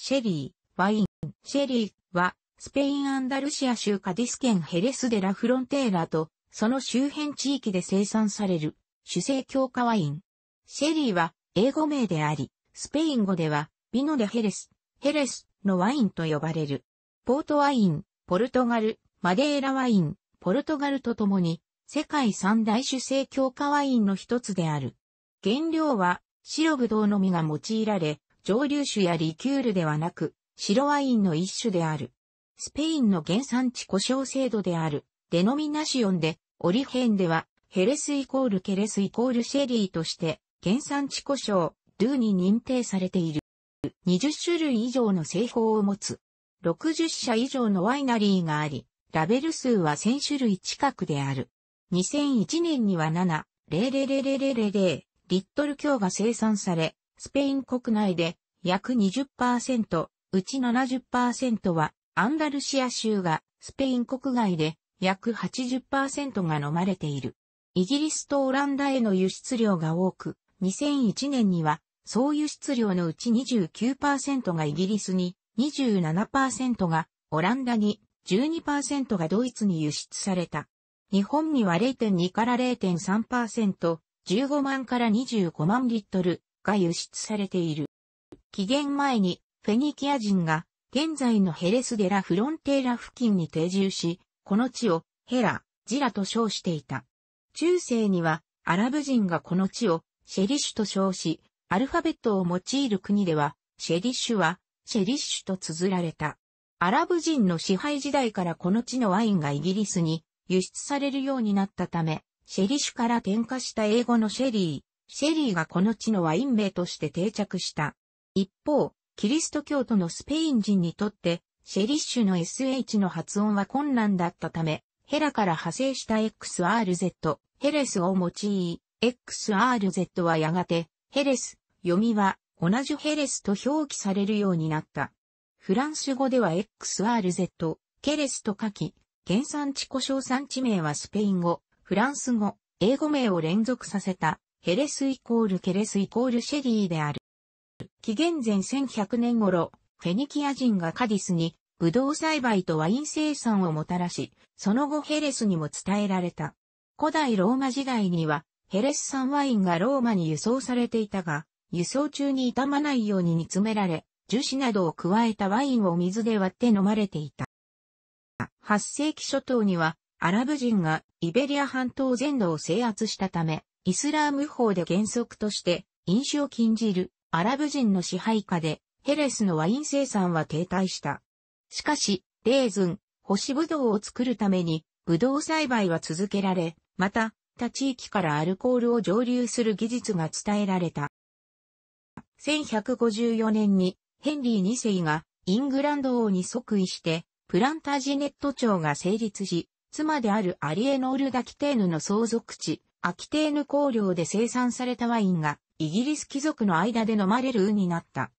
シェリー、ワイン。シェリーは、スペイン・アンダルシア州カディス県ヘレス・デラ・フロンテーラと、その周辺地域で生産される、主成強化ワイン。シェリーは、英語名であり、スペイン語では、ビノデヘレス、ヘレスのワインと呼ばれる。ポートワイン、ポルトガル、マデーラワイン、ポルトガルとともに、世界三大主成強化ワインの一つである。原料は、白ぶどうの実が用いられ、蒸留酒やリキュールではなく、白ワインの一種である。スペインの原産地故障制度である、デノミナシオンで、オリヘンでは、ヘレスイコールケレスイコールシェリーとして、原産地故障、ルーに認定されている。20種類以上の製法を持つ。60社以上のワイナリーがあり、ラベル数は1000種類近くである。2001年には7、0000000リットル強が生産され、スペイン国内で約20%、うち70%はアンダルシア州がスペイン国外で約80%が飲まれている。イギリスとオランダへの輸出量が多く、2001年には総輸出量のうち29%がイギリスに、27%がオランダに、12%がドイツに輸出された。日本には0.2から0.3%、15万から25万リットル、が輸出されている。紀元前にフェニキア人が現在のヘレスデラ・フロンテーラ付近に定住し、この地をヘラ、ジラと称していた。中世にはアラブ人がこの地をシェリシュと称し、アルファベットを用いる国では、シェリッシュはシェリッシュと綴られた。アラブ人の支配時代からこの地のワインがイギリスに輸出されるようになったため、シェリシュから添加した英語のシェリー。シェリーがこの地のワイン名として定着した。一方、キリスト教徒のスペイン人にとって、シェリッシュの SH の発音は困難だったため、ヘラから派生した XRZ、ヘレスを用い、XRZ はやがて、ヘレス、読みは、同じヘレスと表記されるようになった。フランス語では XRZ、ケレスと書き、原産地故障産地名はスペイン語、フランス語、英語名を連続させたヘレスイコールケレスイコールシェリーである。紀元前1100年頃、フェニキア人がカディスに、ブドウ栽培とワイン生産をもたらし、その後ヘレスにも伝えられた。古代ローマ時代には、ヘレス産ワインがローマに輸送されていたが、輸送中に傷まないように煮詰められ、樹脂などを加えたワインを水で割って飲まれていた。8世紀初頭には、アラブ人がイベリア半島全土を制圧したため、イスラーム法で原則として飲酒を禁じるアラブ人の支配下でヘレスのワイン生産は停滞した。しかし、レーズン、干しぶどうを作るために、ぶどう栽培は続けられ、また、他地域からアルコールを蒸留する技術が伝えられた。1154年に、ヘンリー2世がイングランド王に即位して、プランタージネット庁が成立し、妻であるアリエノール・ダキテーヌの相続地、アキテーヌ香料で生産されたワインがイギリス貴族の間で飲まれる運になった。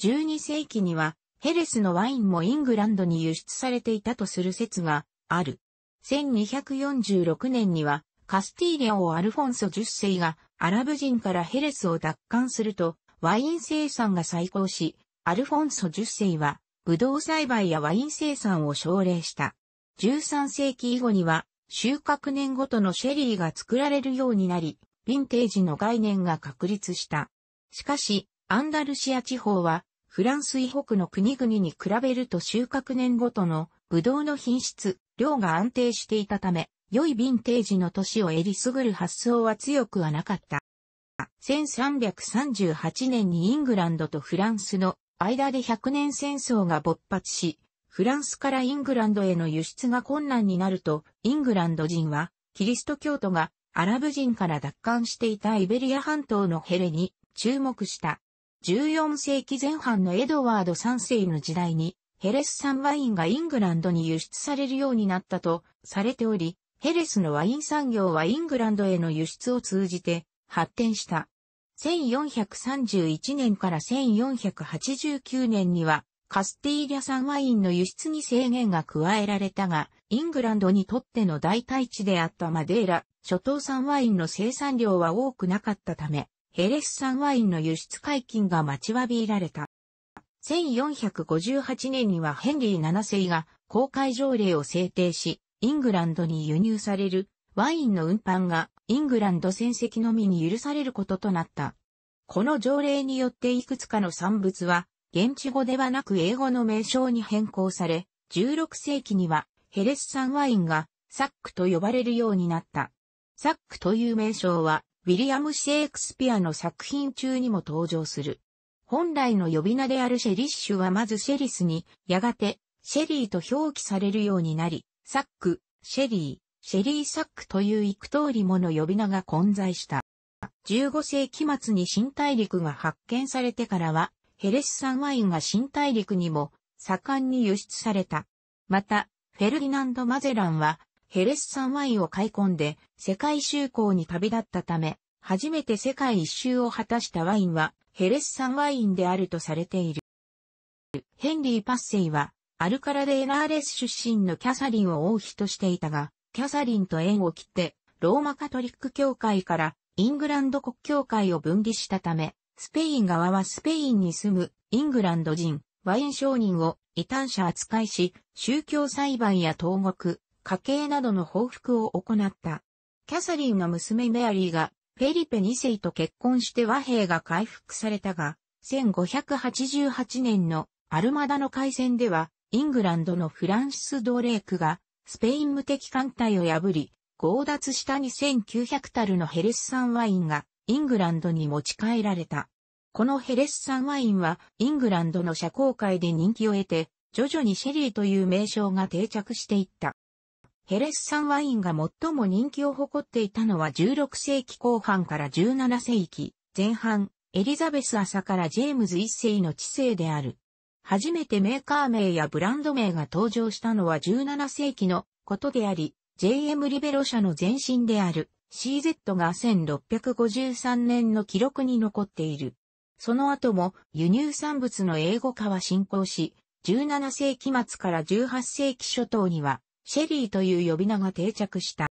12世紀にはヘレスのワインもイングランドに輸出されていたとする説がある。1246年にはカスティーリア王アルフォンソ10世がアラブ人からヘレスを奪還するとワイン生産が再興し、アルフォンソ10世はブドウ栽培やワイン生産を奨励した。13世紀以後には収穫年ごとのシェリーが作られるようになり、ヴィンテージの概念が確立した。しかし、アンダルシア地方は、フランス以北の国々に比べると収穫年ごとのブドウの品質、量が安定していたため、良いヴィンテージの年を得りすぐる発想は強くはなかった。1338年にイングランドとフランスの間で100年戦争が勃発し、フランスからイングランドへの輸出が困難になると、イングランド人は、キリスト教徒がアラブ人から奪還していたイベリア半島のヘレに注目した。14世紀前半のエドワード3世の時代に、ヘレス産ワインがイングランドに輸出されるようになったとされており、ヘレスのワイン産業はイングランドへの輸出を通じて発展した。1431年から1489年にはカスティーリャ産ワインの輸出に制限が加えられたが、イングランドにとっての代替地であったマデーラ、諸島産ワインの生産量は多くなかったため、ヘレス産ワインの輸出解禁が待ちわびられた。1458年にはヘンリー7世が公開条例を制定し、イングランドに輸入されるワインの運搬がイングランド戦績のみに許されることとなった。この条例によっていくつかの産物は現地語ではなく英語の名称に変更され、16世紀にはヘレス産ワインがサックと呼ばれるようになった。サックという名称は、ウィリアム・シェイクスピアの作品中にも登場する。本来の呼び名であるシェリッシュはまずシェリスに、やがて、シェリーと表記されるようになり、サック、シェリー、シェリーサックという幾通りもの呼び名が混在した。15世紀末に新大陸が発見されてからは、ヘレス産ワインが新大陸にも盛んに輸出された。また、フェルディナンド・マゼランは、ヘレス産ワインを買い込んで、世界就航に旅立ったため、初めて世界一周を果たしたワインは、ヘレス産ワインであるとされている。ヘンリー・パッセイは、アルカラデ・エラーレス出身のキャサリンを王妃としていたが、キャサリンと縁を切って、ローマカトリック教会からイングランド国教会を分離したため、スペイン側はスペインに住むイングランド人、ワイン商人を異端者扱いし、宗教裁判や投獄、家計などの報復を行った。キャサリンの娘メアリーが、フェリペ2世と結婚して和平が回復されたが、1588年のアルマダの海戦では、イングランドのフランシス・ドレークが、スペイン無敵艦隊を破り、強奪した2900ルのヘルス産ワインが、イングランドに持ち帰られた。このヘレス産ワインは、イングランドの社交界で人気を得て、徐々にシェリーという名称が定着していった。ヘレス産ワインが最も人気を誇っていたのは16世紀後半から17世紀前半、エリザベス朝からジェームズ一世の知性である。初めてメーカー名やブランド名が登場したのは17世紀のことであり、JM リベロ社の前身である。CZ が1653年の記録に残っている。その後も輸入産物の英語化は進行し、17世紀末から18世紀初頭には、シェリーという呼び名が定着した。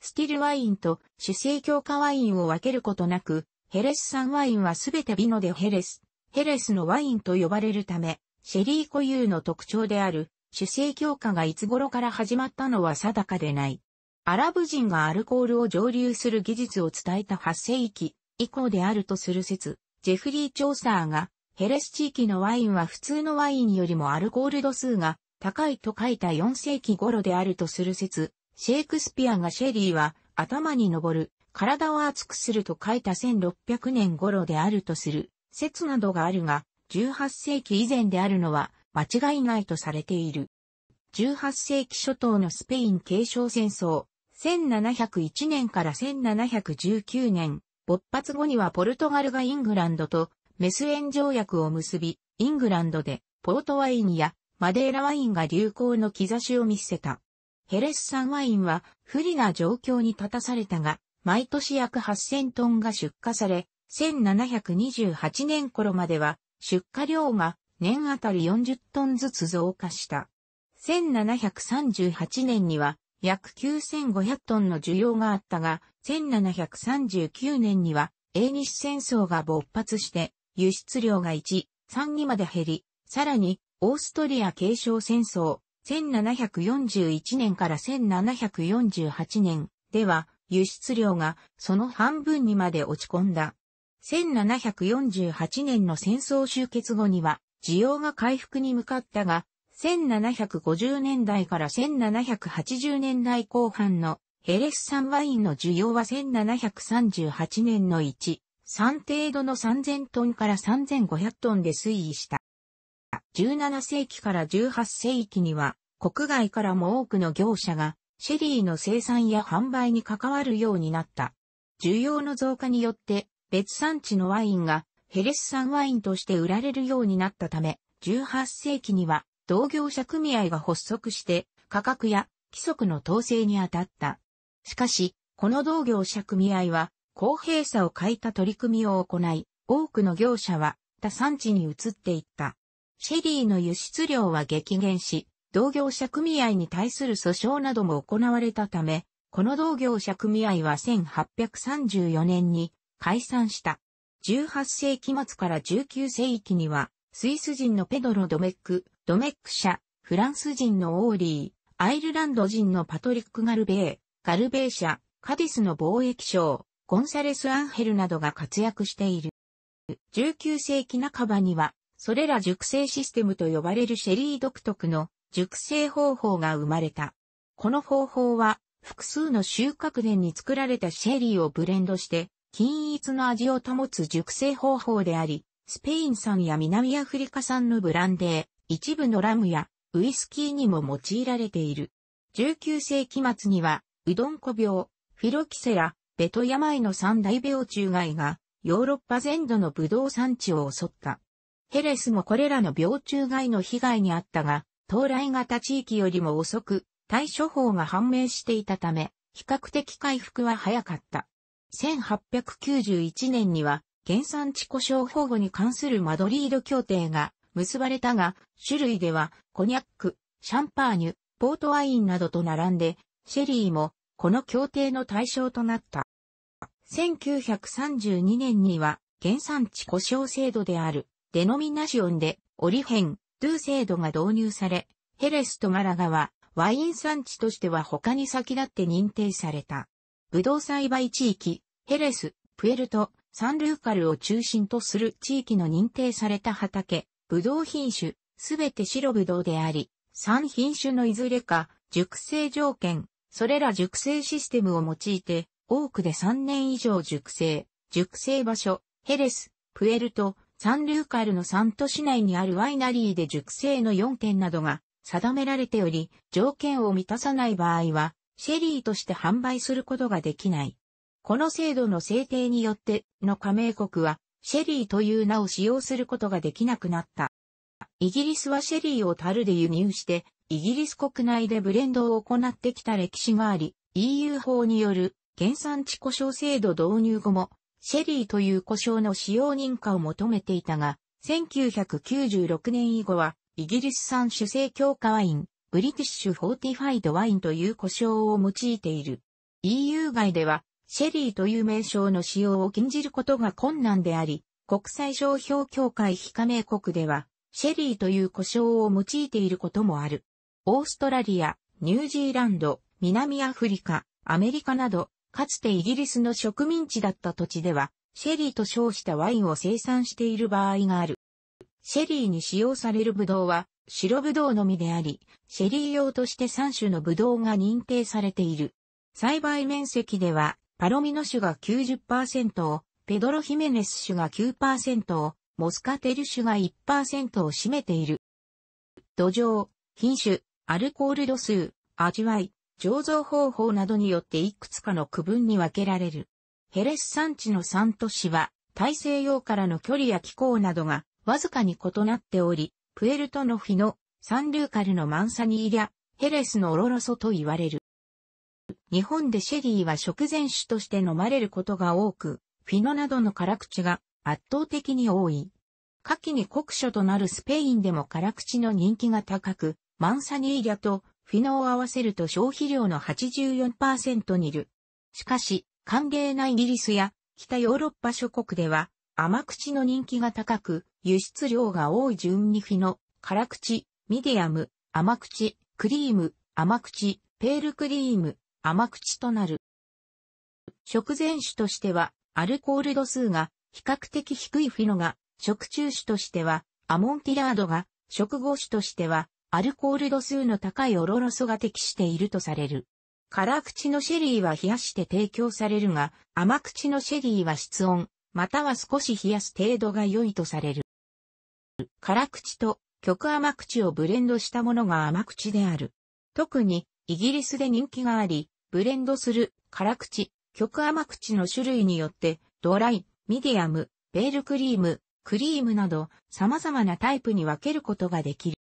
スティルワインと主成強化ワインを分けることなく、ヘレス産ワインはすべて美濃でヘレス、ヘレスのワインと呼ばれるため、シェリー固有の特徴である主成強化がいつ頃から始まったのは定かでない。アラブ人がアルコールを蒸留する技術を伝えた8世紀以降であるとする説、ジェフリー・チョーサーが、ヘレス地域のワインは普通のワインよりもアルコール度数が高いと書いた4世紀頃であるとする説、シェイクスピアがシェリーは頭に登る、体を熱くすると書いた1600年頃であるとする説などがあるが、18世紀以前であるのは間違いないとされている。18世紀初頭のスペイン継承戦争、1701年から1719年、勃発後にはポルトガルがイングランドとメスエン条約を結び、イングランドでポートワインやマデーラワインが流行の兆しを見せた。ヘレス産ワインは不利な状況に立たされたが、毎年約8000トンが出荷され、1728年頃までは出荷量が年あたり40トンずつ増加した。1738年には約9500トンの需要があったが、1739年には英日戦争が勃発して輸出量が1、3にまで減り、さらにオーストリア継承戦争、1741年から1748年では輸出量がその半分にまで落ち込んだ。1748年の戦争終結後には需要が回復に向かったが、1750年代から1780年代後半のヘレス産ワインの需要は1738年の1、3程度の3000トンから3500トンで推移した。17世紀から18世紀には国外からも多くの業者がシェリーの生産や販売に関わるようになった。需要の増加によって別産地のワインがヘレス産ワインとして売られるようになったため、18世紀には同業者組合が発足して価格や規則の統制に当たった。しかし、この同業者組合は公平さを欠いた取り組みを行い、多くの業者は他産地に移っていった。シェリーの輸出量は激減し、同業者組合に対する訴訟なども行われたため、この同業者組合は1834年に解散した。18世紀末から19世紀には、スイス人のペドロ・ドメック、ドメック社、フランス人のオーリー、アイルランド人のパトリック・ガルベー、ガルベー社、カディスの貿易商、ゴンサレス・アンヘルなどが活躍している。19世紀半ばには、それら熟成システムと呼ばれるシェリー独特の熟成方法が生まれた。この方法は、複数の収穫年に作られたシェリーをブレンドして、均一の味を保つ熟成方法であり、スペイン産や南アフリカ産のブランデー、一部のラムやウイスキーにも用いられている。19世紀末には、うどんこ病、フィロキセラ、ベト病の三大病虫害が、ヨーロッパ全土のブドウ産地を襲った。ヘレスもこれらの病虫害の被害にあったが、到来型地域よりも遅く、対処法が判明していたため、比較的回復は早かった。1891年には、原産地故障保護に関するマドリード協定が結ばれたが、種類では、コニャック、シャンパーニュ、ポートワインなどと並んで、シェリーも、この協定の対象となった。1932年には、原産地故障制度である、デノミナシオンで、オリヘン、ドゥ制度が導入され、ヘレスとマラガは、ワイン産地としては他に先立って認定された。ブドウ栽培地域、ヘレス、プエルト、サンルーカルを中心とする地域の認定された畑、ブドウ品種、すべて白ブドウであり、3品種のいずれか、熟成条件、それら熟成システムを用いて、多くで3年以上熟成、熟成場所、ヘレス、プエルト、サンルーカルの3都市内にあるワイナリーで熟成の4点などが定められており、条件を満たさない場合は、シェリーとして販売することができない。この制度の制定によっての加盟国は、シェリーという名を使用することができなくなった。イギリスはシェリーを樽で輸入して、イギリス国内でブレンドを行ってきた歴史があり、EU 法による原産地故障制度導入後も、シェリーという故障の使用認可を求めていたが、1996年以後は、イギリス産主成強化ワイン、ブリティッシュフォーティファイドワインという故障を用いている。EU 外では、シェリーという名称の使用を禁じることが困難であり、国際商標協会非加盟国では、シェリーという呼称を用いていることもある。オーストラリア、ニュージーランド、南アフリカ、アメリカなど、かつてイギリスの植民地だった土地では、シェリーと称したワインを生産している場合がある。シェリーに使用されるブドウは、白ブドウのみであり、シェリー用として3種のブドウが認定されている。栽培面積では、パロミノ種が90%を、ペドロ・ヒメネス種が9%を、モスカテル種が1%を占めている。土壌、品種、アルコール度数、味わい、醸造方法などによっていくつかの区分に分けられる。ヘレス産地の3都市は、大西洋からの距離や気候などがわずかに異なっており、プエルトノフィノ、サンルーカルのマンサニーリャ、ヘレスのオロロソと言われる。日本でシェリーは食前酒として飲まれることが多く、フィノなどの辛口が圧倒的に多い。夏季に国書となるスペインでも辛口の人気が高く、マンサニーリャとフィノを合わせると消費量の84%にいる。しかし、歓迎なイギリスや北ヨーロッパ諸国では甘口の人気が高く、輸出量が多い順にフィノ、辛口、ミディアム、甘口、クリーム、甘口、ペールクリーム、甘口となる。食前酒としては、アルコール度数が比較的低いフィノが、食中酒としては、アモンティラードが、食後酒としては、アルコール度数の高いオロロソが適しているとされる。辛口のシェリーは冷やして提供されるが、甘口のシェリーは室温、または少し冷やす程度が良いとされる。辛口と極甘口をブレンドしたものが甘口である。特に、イギリスで人気があり、ブレンドする、辛口、極甘口の種類によって、ドライ、ミディアム、ベールクリーム、クリームなど様々なタイプに分けることができる。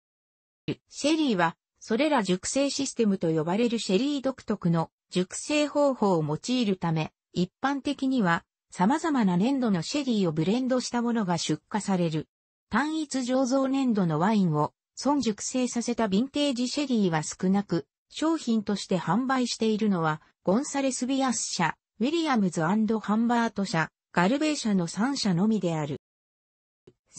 シェリーは、それら熟成システムと呼ばれるシェリー独特の熟成方法を用いるため、一般的には様々な粘土のシェリーをブレンドしたものが出荷される。単一醸造粘土のワインを損熟成させたヴィンテージシェリーは少なく、商品として販売しているのは、ゴンサレス・ビアス社、ウィリアムズハンバート社、ガルベー社の3社のみである。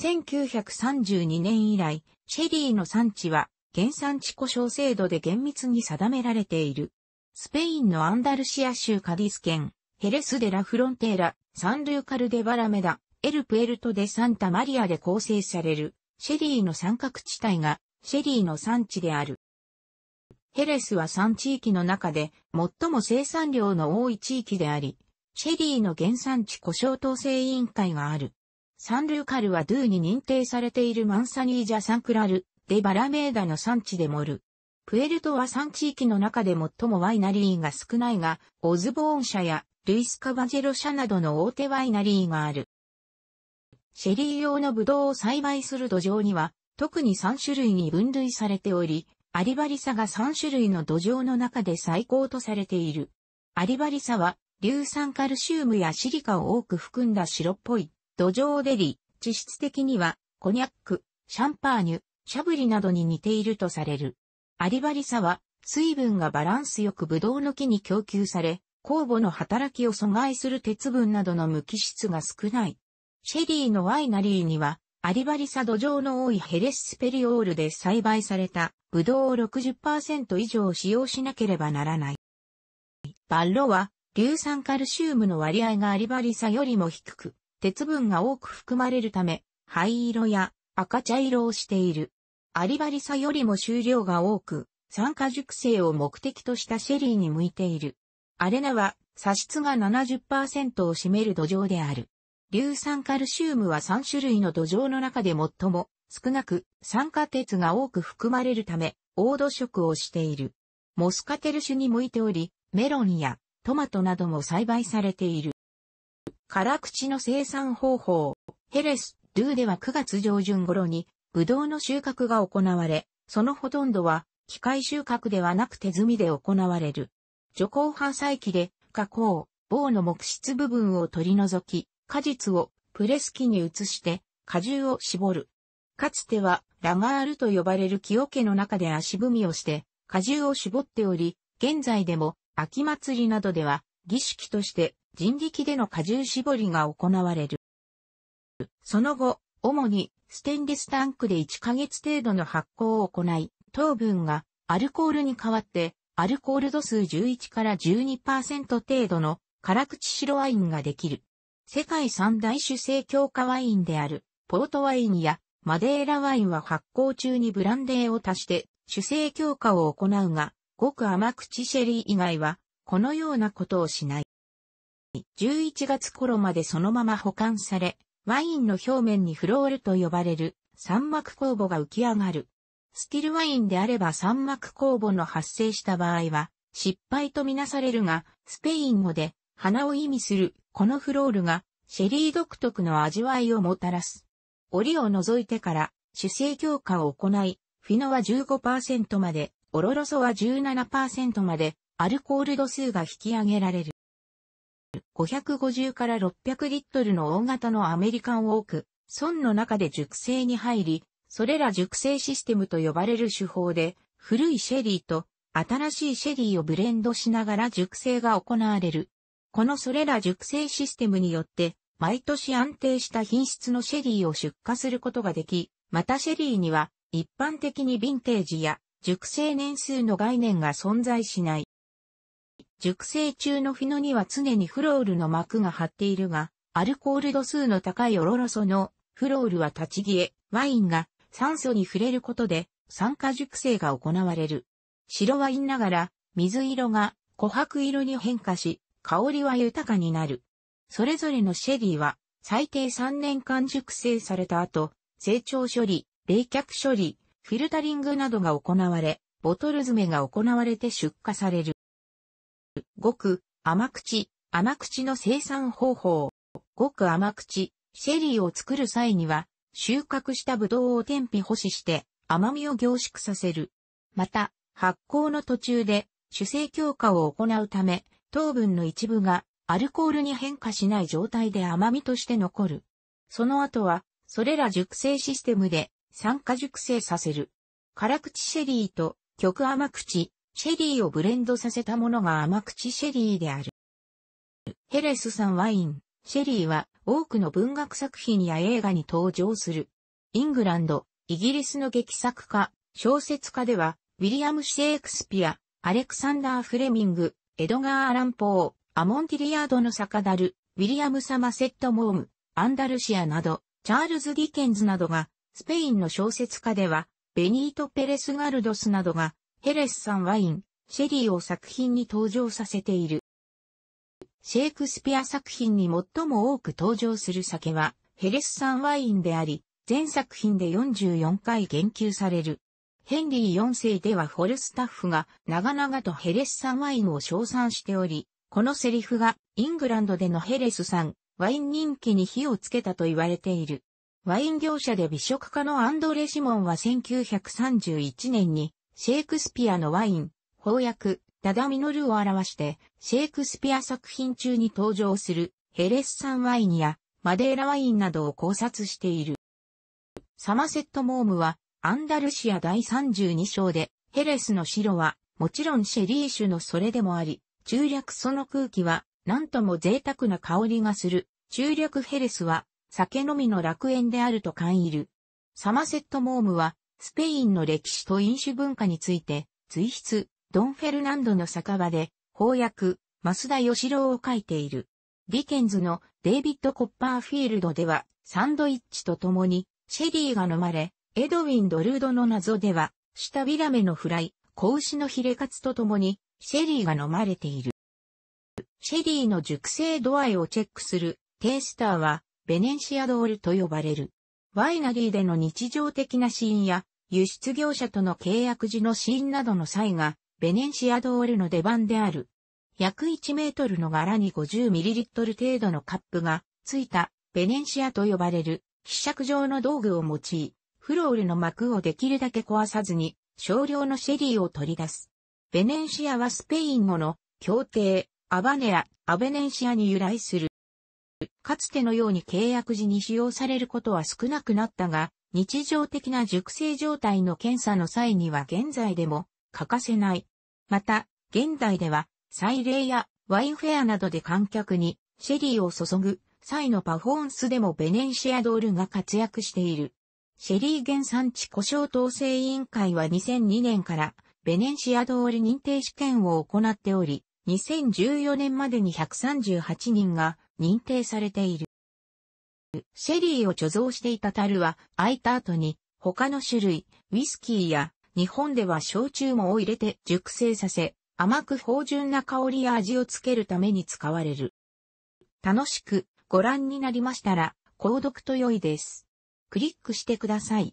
1932年以来、シェリーの産地は原産地故障制度で厳密に定められている。スペインのアンダルシア州カディス県、ヘレスデラ・フロンテーラ、サンルーカルデ・バラメダ、エル・プエルト・デ・サンタ・マリアで構成される、シェリーの三角地帯が、シェリーの産地である。ヘレスは3地域の中で最も生産量の多い地域であり、シェリーの原産地故障統制委員会がある。サンルーカルはドゥーに認定されているマンサニージャ・サンクラル、デ・バラメーダの産地でもる。プエルトは3地域の中で最もワイナリーが少ないが、オズボーン社やルイス・カバジェロ社などの大手ワイナリーがある。シェリー用のブドウを栽培する土壌には、特に3種類に分類されており、アリバリサが3種類の土壌の中で最高とされている。アリバリサは、硫酸カルシウムやシリカを多く含んだ白っぽい土壌リー。地質的には、コニャック、シャンパーニュ、シャブリなどに似ているとされる。アリバリサは、水分がバランスよくブドウの木に供給され、酵母の働きを阻害する鉄分などの無機質が少ない。シェリーのワイナリーには、アリバリサ土壌の多いヘレスペリオールで栽培された、ブドウを60%以上使用しなければならない。バッロは、硫酸カルシウムの割合がアリバリサよりも低く、鉄分が多く含まれるため、灰色や赤茶色をしている。アリバリサよりも収量が多く、酸化熟成を目的としたシェリーに向いている。アレナは、砂質が70%を占める土壌である。硫酸カルシウムは3種類の土壌の中で最も少なく酸化鉄が多く含まれるため、黄土色をしている。モスカテル種に向いており、メロンやトマトなども栽培されている。辛口の生産方法、ヘレス・ドゥでは9月上旬頃に、ブドウの収穫が行われ、そのほとんどは、機械収穫ではなく手摘みで行われる。除光破採器で、加工、棒の木質部分を取り除き、果実をプレス機に移して果汁を絞る。かつてはラガールと呼ばれる木桶の中で足踏みをして果汁を絞っており、現在でも秋祭りなどでは儀式として人力での果汁絞りが行われる。その後、主にステンレスタンクで1ヶ月程度の発酵を行い、糖分がアルコールに代わってアルコール度数11から12%程度の辛口白ワインができる。世界三大主成強化ワインである、ポートワインやマデーラワインは発酵中にブランデーを足して、主成強化を行うが、ごく甘口シェリー以外は、このようなことをしない。11月頃までそのまま保管され、ワインの表面にフロールと呼ばれる三膜酵母が浮き上がる。スティルワインであれば三膜酵母の発生した場合は失敗とみなされるが、スペイン語で花を意味するこのフロールがシェリー独特の味わいをもたらす。檻を除いてから主成強化を行い、フィノは15%まで、オロロソは17%まで、アルコール度数が引き上げられる。550から600リットルの大型のアメリカンウォーク、村の中で熟成に入り、それら熟成システムと呼ばれる手法で、古いシェリーと新しいシェリーをブレンドしながら熟成が行われる。このそれら熟成システムによって、毎年安定した品質のシェリーを出荷することができ、またシェリーには一般的にヴィンテージや熟成年数の概念が存在しない。熟成中のフィノには常にフロールの膜が張っているが、アルコール度数の高いオロロソのフロールは立ち消え、ワインが酸素に触れることで酸化熟成が行われる。白ワインながら水色が琥珀色に変化し、香りは豊かになる。それぞれのシェリーは、最低3年間熟成された後、成長処理、冷却処理、フィルタリングなどが行われ、ボトル詰めが行われて出荷される。ごく、甘口、甘口の生産方法。ごく甘口、シェリーを作る際には、収穫したブドウを天日保持して甘みを凝縮させる。また、発酵の途中で主成強化を行うため、糖分の一部がアルコールに変化しない状態で甘みとして残る。その後は、それら熟成システムで酸化熟成させる。辛口シェリーと極甘口、シェリーをブレンドさせたものが甘口シェリーである。ヘレスさんワイン、シェリーは多くの文学作品や映画に登場する。イングランド、イギリスの劇作家、小説家では、ウィリアム・シェイクスピア、アレクサンダー・フレミング、エドガー・アラン・ポー、アモンティリアードの酒樽、ル、ウィリアム・サマセット・モーム、アンダルシアなど、チャールズ・ディケンズなどが、スペインの小説家では、ベニート・ペレス・ガルドスなどが、ヘレス・サン・ワイン、シェリーを作品に登場させている。シェイクスピア作品に最も多く登場する酒は、ヘレス・サン・ワインであり、全作品で44回言及される。ヘンリー4世ではフォルスタッフが長々とヘレスさんワインを称賛しており、このセリフがイングランドでのヘレスさんワイン人気に火をつけたと言われている。ワイン業者で美食家のアンドレ・シモンは1931年にシェイクスピアのワイン、翻訳、ダダミノルを表して、シェイクスピア作品中に登場するヘレス産ワインやマデーラワインなどを考察している。サマセット・モームはアンダルシア第32章で、ヘレスの城は、もちろんシェリー種のそれでもあり、中略その空気は、なんとも贅沢な香りがする。中略ヘレスは、酒飲みの楽園であると勘いる。サマセット・モームは、スペインの歴史と飲酒文化について、随筆、ドン・フェルナンドの酒場で、翻訳、増田義郎を書いている。ディケンズのデイビッド・コッパーフィールドでは、サンドイッチと共に、シェリーが飲まれ、エドウィン・ドルードの謎では、舌ビラメのフライ、子牛のヒレカツとともに、シェリーが飲まれている。シェリーの熟成度合いをチェックする、テイスターは、ベネンシアドールと呼ばれる。ワイナリーでの日常的なシーンや、輸出業者との契約時のシーンなどの際が、ベネンシアドールの出番である。約1メートルの柄に 50ml 程度のカップが、ついた、ベネンシアと呼ばれる、希釈状の道具を用い、フロールの膜をできるだけ壊さずに少量のシェリーを取り出す。ベネンシアはスペイン語の協定、アバネア、アベネンシアに由来する。かつてのように契約時に使用されることは少なくなったが、日常的な熟成状態の検査の際には現在でも欠かせない。また、現代では、祭礼やワインフェアなどで観客にシェリーを注ぐ際のパフォーンスでもベネンシアドールが活躍している。シェリー原産地故障統制委員会は2002年からベネンシア通り認定試験を行っており、2014年までに138人が認定されている。シェリーを貯蔵していた樽は、空いた後に他の種類、ウィスキーや日本では焼酎もを入れて熟成させ、甘く芳醇な香りや味をつけるために使われる。楽しくご覧になりましたら、購読と良いです。クリックしてください。